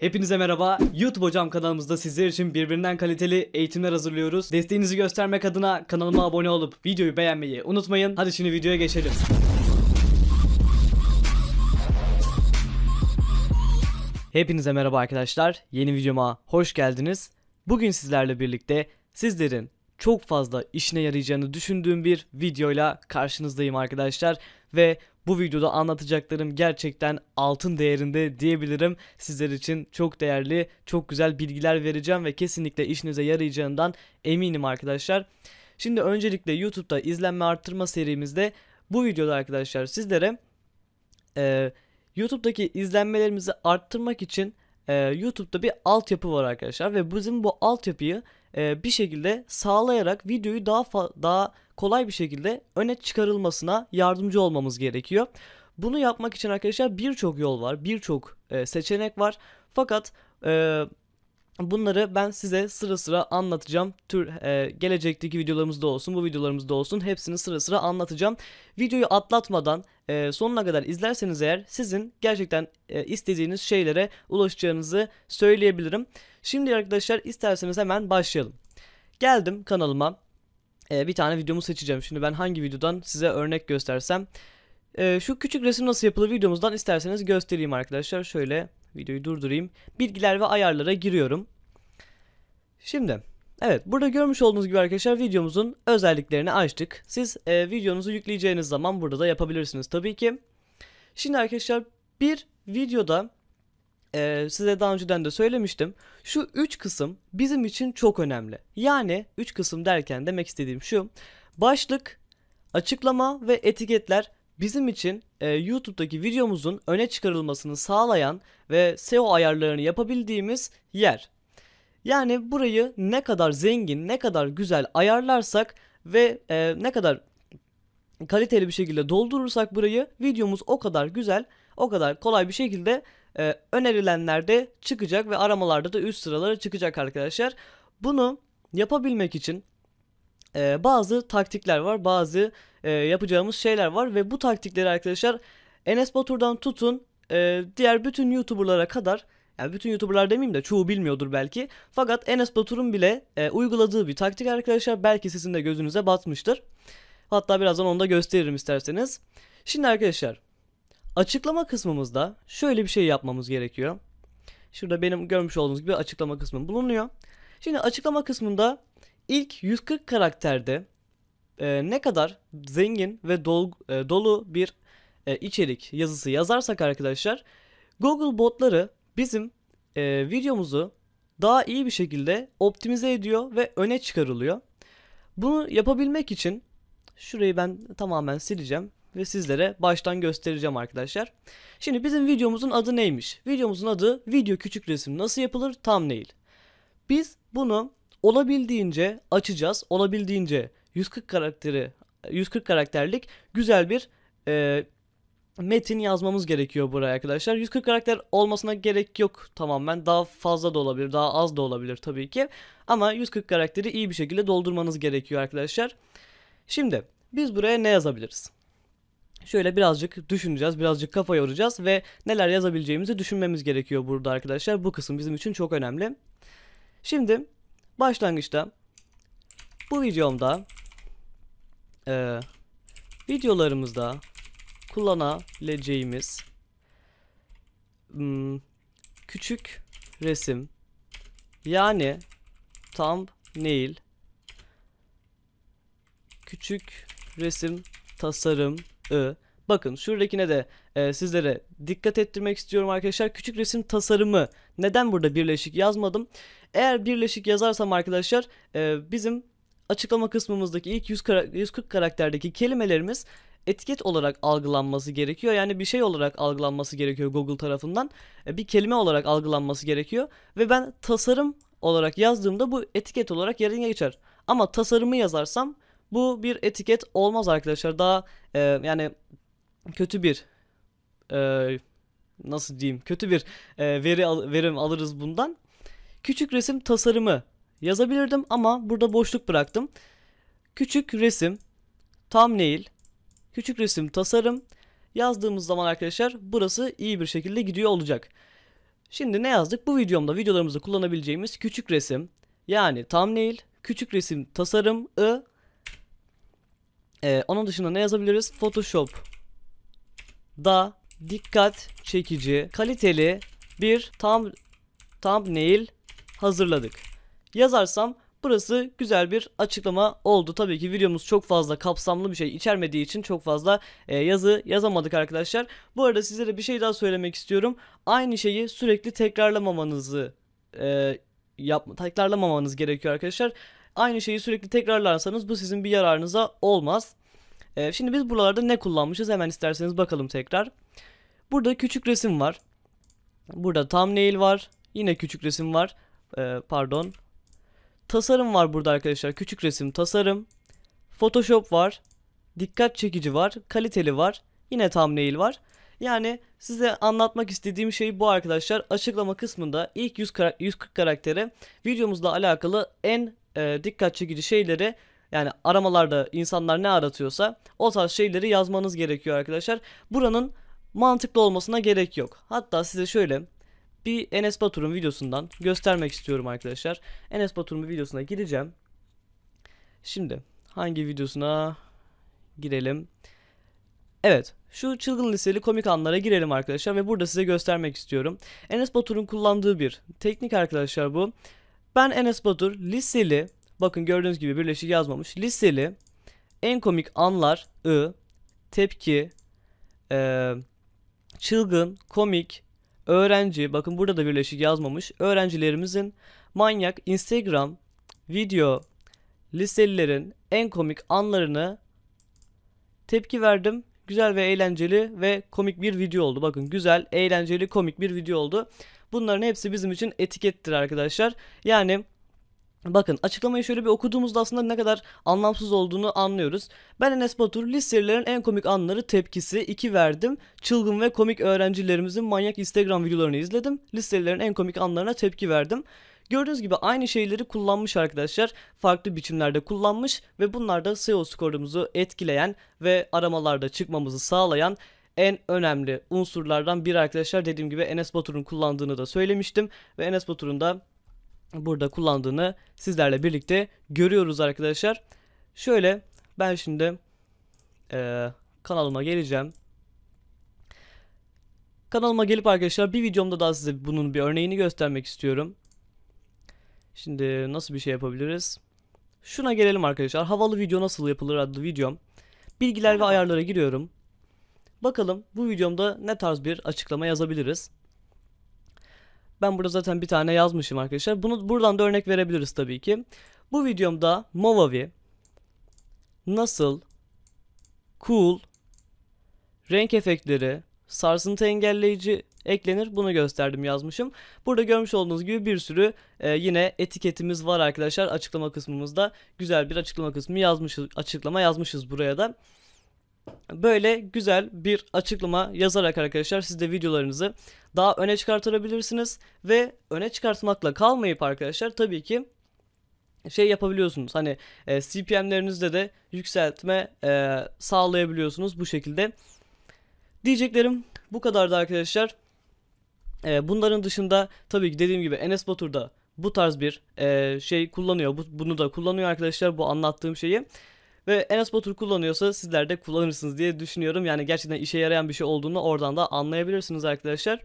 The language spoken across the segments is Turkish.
Hepinize merhaba. YouTube Hocam kanalımızda sizler için birbirinden kaliteli eğitimler hazırlıyoruz. Desteğinizi göstermek adına kanalıma abone olup videoyu beğenmeyi unutmayın. Hadi şimdi videoya geçelim. Hepinize merhaba arkadaşlar. Yeni videoma hoş geldiniz. Bugün sizlerle birlikte sizlerin çok fazla işine yarayacağını düşündüğüm bir videoyla karşınızdayım arkadaşlar ve bu videoda anlatacaklarım gerçekten altın değerinde diyebilirim. Sizler için çok değerli, çok güzel bilgiler vereceğim ve kesinlikle işinize yarayacağından eminim arkadaşlar. Şimdi öncelikle YouTube'da izlenme arttırma serimizde bu videoda arkadaşlar sizlere e, YouTube'daki izlenmelerimizi arttırmak için e, YouTube'da bir altyapı var arkadaşlar ve bizim bu altyapıyı e, bir şekilde sağlayarak videoyu daha daha kolay bir şekilde öne çıkarılmasına yardımcı olmamız gerekiyor. Bunu yapmak için arkadaşlar birçok yol var, birçok e, seçenek var. Fakat e, bunları ben size sıra sıra anlatacağım. Tür e, gelecekteki videolarımızda olsun, bu videolarımızda olsun hepsini sıra sıra anlatacağım. Videoyu atlatmadan e, sonuna kadar izlerseniz eğer sizin gerçekten e, istediğiniz şeylere ulaşacağınızı söyleyebilirim. Şimdi arkadaşlar isterseniz hemen başlayalım. Geldim kanalıma e, bir tane videomu seçeceğim. Şimdi ben hangi videodan size örnek göstersem. E, şu küçük resim nasıl yapılır videomuzdan isterseniz göstereyim arkadaşlar. Şöyle videoyu durdurayım. Bilgiler ve ayarlara giriyorum. Şimdi evet burada görmüş olduğunuz gibi arkadaşlar videomuzun özelliklerini açtık. Siz e, videonuzu yükleyeceğiniz zaman burada da yapabilirsiniz tabii ki. Şimdi arkadaşlar bir videoda e, size daha önceden de söylemiştim. Şu üç kısım bizim için çok önemli. Yani üç kısım derken demek istediğim şu. Başlık, açıklama ve etiketler bizim için e, YouTube'daki videomuzun öne çıkarılmasını sağlayan ve SEO ayarlarını yapabildiğimiz yer. Yani burayı ne kadar zengin, ne kadar güzel ayarlarsak ve e, ne kadar kaliteli bir şekilde doldurursak burayı videomuz o kadar güzel, o kadar kolay bir şekilde e, ee, önerilenlerde çıkacak ve aramalarda da üst sıralara çıkacak arkadaşlar. Bunu yapabilmek için e, bazı taktikler var, bazı e, yapacağımız şeyler var ve bu taktikleri arkadaşlar Enes Batur'dan tutun e, diğer bütün YouTuber'lara kadar yani bütün YouTuber'lar demeyeyim de çoğu bilmiyordur belki. Fakat Enes Batur'un bile e, uyguladığı bir taktik arkadaşlar belki sizin de gözünüze batmıştır. Hatta birazdan onu da gösteririm isterseniz. Şimdi arkadaşlar Açıklama kısmımızda şöyle bir şey yapmamız gerekiyor. Şurada benim görmüş olduğunuz gibi açıklama kısmı bulunuyor. Şimdi açıklama kısmında ilk 140 karakterde e, ne kadar zengin ve dol, e, dolu bir e, içerik yazısı yazarsak arkadaşlar Google botları bizim e, videomuzu daha iyi bir şekilde optimize ediyor ve öne çıkarılıyor. Bunu yapabilmek için Şurayı ben tamamen sileceğim ve sizlere baştan göstereceğim arkadaşlar. Şimdi bizim videomuzun adı neymiş? Videomuzun adı video küçük resim nasıl yapılır Tam thumbnail. Biz bunu olabildiğince açacağız. Olabildiğince 140 karakteri 140 karakterlik güzel bir e, metin yazmamız gerekiyor buraya arkadaşlar. 140 karakter olmasına gerek yok tamamen. Daha fazla da olabilir, daha az da olabilir tabii ki. Ama 140 karakteri iyi bir şekilde doldurmanız gerekiyor arkadaşlar. Arkadaşlar. Şimdi biz buraya ne yazabiliriz? Şöyle birazcık düşüneceğiz, birazcık kafa yoracağız ve neler yazabileceğimizi düşünmemiz gerekiyor burada arkadaşlar. Bu kısım bizim için çok önemli. Şimdi başlangıçta bu videomda e, videolarımızda kullanabileceğimiz hmm, küçük resim yani thumbnail küçük resim tasarımı. Bakın şuradakine de e, sizlere dikkat ettirmek istiyorum arkadaşlar. Küçük resim tasarımı. Neden burada birleşik yazmadım? Eğer birleşik yazarsam arkadaşlar e, bizim açıklama kısmımızdaki ilk 100 140 karakterdeki kelimelerimiz etiket olarak algılanması gerekiyor. Yani bir şey olarak algılanması gerekiyor Google tarafından. E, bir kelime olarak algılanması gerekiyor. Ve ben tasarım olarak yazdığımda bu etiket olarak yerine geçer. Ama tasarımı yazarsam bu bir etiket olmaz arkadaşlar. Daha e, yani kötü bir e, nasıl diyeyim kötü bir e, veri al, verim alırız bundan. Küçük resim tasarımı yazabilirdim ama burada boşluk bıraktım. Küçük resim thumbnail küçük resim tasarım yazdığımız zaman arkadaşlar burası iyi bir şekilde gidiyor olacak. Şimdi ne yazdık? Bu videomda videolarımızda kullanabileceğimiz küçük resim yani thumbnail, küçük resim tasarımı ee, onun dışında ne yazabiliriz? Photoshop da dikkat çekici, kaliteli bir tam thumbnail hazırladık. Yazarsam burası güzel bir açıklama oldu. Tabii ki videomuz çok fazla kapsamlı bir şey içermediği için çok fazla e, yazı yazamadık arkadaşlar. Bu arada sizlere bir şey daha söylemek istiyorum. Aynı şeyi sürekli tekrarlamamanızı e, yap tekrarlamamanız gerekiyor arkadaşlar. Aynı şeyi sürekli tekrarlarsanız bu sizin bir yararınıza olmaz. Ee, şimdi biz buralarda ne kullanmışız hemen isterseniz bakalım tekrar. Burada küçük resim var. Burada thumbnail var. Yine küçük resim var. Ee, pardon. Tasarım var burada arkadaşlar. Küçük resim, tasarım. Photoshop var. Dikkat çekici var. Kaliteli var. Yine thumbnail var. Yani size anlatmak istediğim şey bu arkadaşlar. Açıklama kısmında ilk 100 140 karaktere videomuzla alakalı en e, dikkat çekici şeyleri yani aramalarda insanlar ne aratıyorsa o tarz şeyleri yazmanız gerekiyor arkadaşlar. Buranın mantıklı olmasına gerek yok. Hatta size şöyle bir Enes Batur'un videosundan göstermek istiyorum arkadaşlar. Enes Batur'un videosuna gireceğim. Şimdi hangi videosuna girelim? Evet şu çılgın liseli komik anlara girelim arkadaşlar ve burada size göstermek istiyorum. Enes Batur'un kullandığı bir teknik arkadaşlar bu. Ben Enes Batur liseli bakın gördüğünüz gibi birleşik yazmamış. Liseli en komik anlar ı tepki e, çılgın komik öğrenci bakın burada da birleşik yazmamış. Öğrencilerimizin manyak Instagram video liselilerin en komik anlarını tepki verdim. Güzel ve eğlenceli ve komik bir video oldu. Bakın güzel, eğlenceli, komik bir video oldu. Bunların hepsi bizim için etikettir arkadaşlar. Yani Bakın açıklamayı şöyle bir okuduğumuzda aslında ne kadar anlamsız olduğunu anlıyoruz. Ben Enes Batur, liselilerin en komik anları tepkisi 2 verdim. Çılgın ve komik öğrencilerimizin manyak Instagram videolarını izledim. Liselilerin en komik anlarına tepki verdim. Gördüğünüz gibi aynı şeyleri kullanmış arkadaşlar. Farklı biçimlerde kullanmış ve bunlar da SEO skorumuzu etkileyen ve aramalarda çıkmamızı sağlayan en önemli unsurlardan bir arkadaşlar. Dediğim gibi Enes Batur'un kullandığını da söylemiştim ve Enes Batur'un da burada kullandığını sizlerle birlikte görüyoruz arkadaşlar. Şöyle ben şimdi e, kanalıma geleceğim. Kanalıma gelip arkadaşlar bir videomda daha size bunun bir örneğini göstermek istiyorum. Şimdi nasıl bir şey yapabiliriz? Şuna gelelim arkadaşlar. Havalı video nasıl yapılır adlı videom. Bilgiler ve ayarlara giriyorum. Bakalım bu videomda ne tarz bir açıklama yazabiliriz. Ben burada zaten bir tane yazmışım arkadaşlar. Bunu buradan da örnek verebiliriz tabii ki. Bu videomda Movavi nasıl cool renk efektleri, sarsıntı engelleyici eklenir. Bunu gösterdim yazmışım. Burada görmüş olduğunuz gibi bir sürü e, yine etiketimiz var arkadaşlar. Açıklama kısmımızda güzel bir açıklama kısmı yazmışız. Açıklama yazmışız buraya da. Böyle güzel bir açıklama yazarak arkadaşlar siz de videolarınızı daha öne çıkartabilirsiniz ve öne çıkartmakla kalmayıp arkadaşlar tabii ki şey yapabiliyorsunuz. Hani e, CPM'lerinizde de yükseltme e, sağlayabiliyorsunuz bu şekilde. Diyeceklerim bu kadardı arkadaşlar. E, bunların dışında tabii ki dediğim gibi Enes Batur'da bu tarz bir e, şey kullanıyor. Bu, bunu da kullanıyor arkadaşlar bu anlattığım şeyi. Ve Enes Batur kullanıyorsa sizler de kullanırsınız diye düşünüyorum. Yani gerçekten işe yarayan bir şey olduğunu oradan da anlayabilirsiniz arkadaşlar.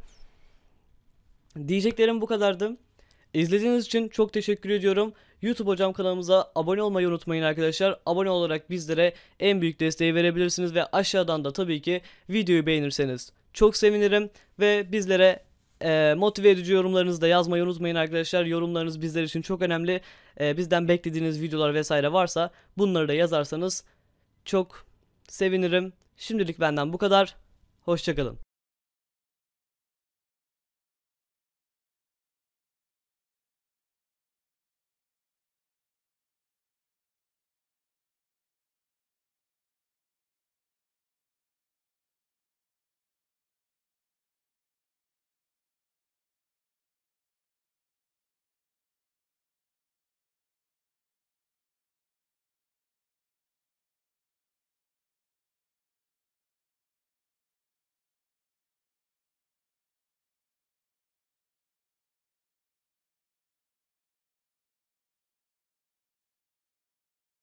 Diyeceklerim bu kadardı. İzlediğiniz için çok teşekkür ediyorum. YouTube Hocam kanalımıza abone olmayı unutmayın arkadaşlar. Abone olarak bizlere en büyük desteği verebilirsiniz ve aşağıdan da tabii ki videoyu beğenirseniz çok sevinirim ve bizlere e, motive edici yorumlarınızı da yazmayı unutmayın arkadaşlar. Yorumlarınız bizler için çok önemli. E, bizden beklediğiniz videolar vesaire varsa bunları da yazarsanız çok sevinirim. Şimdilik benden bu kadar. Hoşçakalın.